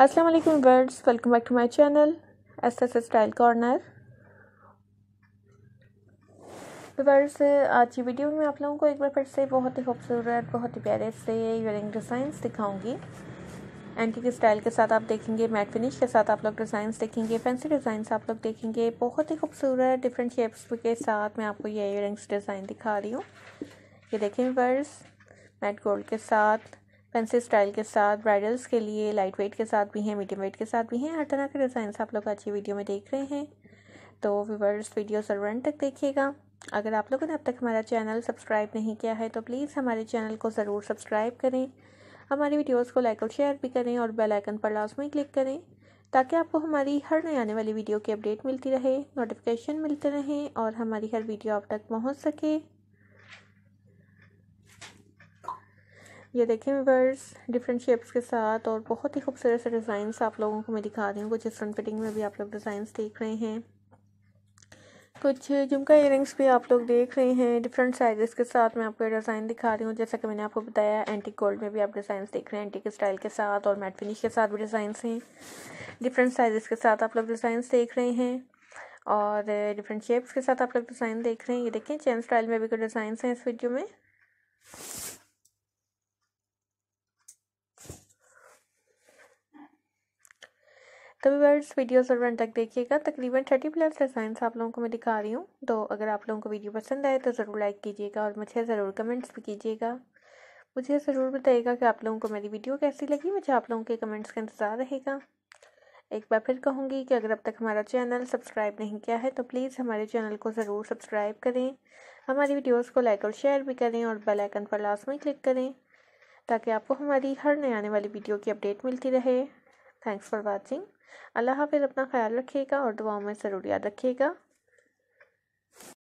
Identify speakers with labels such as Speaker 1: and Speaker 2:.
Speaker 1: अस्सलाम वालेकुम birds welcome back to my channel S S style corner तो birds आज की वीडियो में आप लोगों को एक बार फिर से बहुत ही खूबसूरत बहुत ही प्यारे से ईयरिंग डिज़ाइंस दिखाऊंगी एंटिक स्टाइल के साथ आप देखेंगे मैट फिनिश के साथ आप लोग डिज़ाइंस देखेंगे फैंसी डिज़ाइंस आप लोग देखेंगे बहुत ही खूबसूरत डिफरेंट शेप्स के साथ मैं आपको ये ईयरिंग्स डिज़ाइन दिखा रही हूँ ये देखें बर्ड्स मैट गोल्ड के साथ पेंसिल स्टाइल के साथ ब्राइडल्स के लिए लाइट वेट के साथ भी हैं मीडियम वेट के साथ भी हैं हर तरह के डिज़ाइन आप लोग अच्छी वीडियो में देख रहे हैं तो व्यूवर्स वीडियो जरूर तक देखिएगा अगर आप लोगों ने अब तक हमारा चैनल सब्सक्राइब नहीं किया है तो प्लीज़ हमारे चैनल को ज़रूर सब्सक्राइब करें हमारी वीडियोस को लाइक और शेयर भी करें और बेल आइकन पर लाजमी क्लिक करें ताकि आपको हमारी हर नई आने वाली वीडियो की अपडेट मिलती रहे नोटिफिकेशन मिलते रहें और हमारी हर वीडियो आप तक पहुँच सके ये देखें वीवर्स डिफरेंट शेप्स के साथ और बहुत ही खूबसूरत से डिज़ाइंस आप लोगों को मैं दिखा रही हूँ कुछ फ्रंट फिटिंग में भी आप लोग डिज़ाइंस देख रहे हैं कुछ जुमका इयर भी आप लोग देख रहे हैं डिफरेंट साइज़ के साथ मैं आपको डिज़ाइन दिखा रही हूँ जैसा कि मैंने आपको बताया एंटी गोल्ड में भी आप डिज़ाइन देख रहे हैं एंटी स्टाइल के साथ और मैट फिनिश के साथ भी डिज़ाइंस हैं डिफरेंट साइजेस के साथ आप लोग डिज़ाइंस देख रहे हैं और डिफरेंट शेप्स के साथ आप लोग डिज़ाइन देख रहे हैं ये देखें चैन स्टाइल में भी कुछ डिज़ाइंस हैं इस वीडियो में तो वर्ड्स वीडियो जरूर वन तक देखिएगा तकरीबन थर्टी प्लस डिज़ाइन आप लोगों को मैं दिखा रही हूँ तो अगर आप लोगों को वीडियो पसंद आए तो ज़रूर लाइक कीजिएगा और मुझे ज़रूर कमेंट्स भी कीजिएगा मुझे ज़रूर बताइएगा कि आप लोगों को मेरी वीडियो कैसी लगी मुझे आप लोगों के कमेंट्स का इंतज़ार रहेगा एक बार फिर कहूँगी कि अगर अब तक हमारा चैनल सब्सक्राइब नहीं किया है तो प्लीज़ हमारे चैनल को ज़रूर सब्सक्राइब करें हमारी वीडियोस को लाइक और शेयर भी करें और बेल आइकन पर लास्ट में क्लिक करें ताकि आपको हमारी हर नए आने वाली वीडियो की अपडेट मिलती रहे थैंक्स फॉर वॉचिंग अल्लाह हाफिज़ अपना ख्याल रखिएगा और दुआओं में ज़रूर याद रखिएगा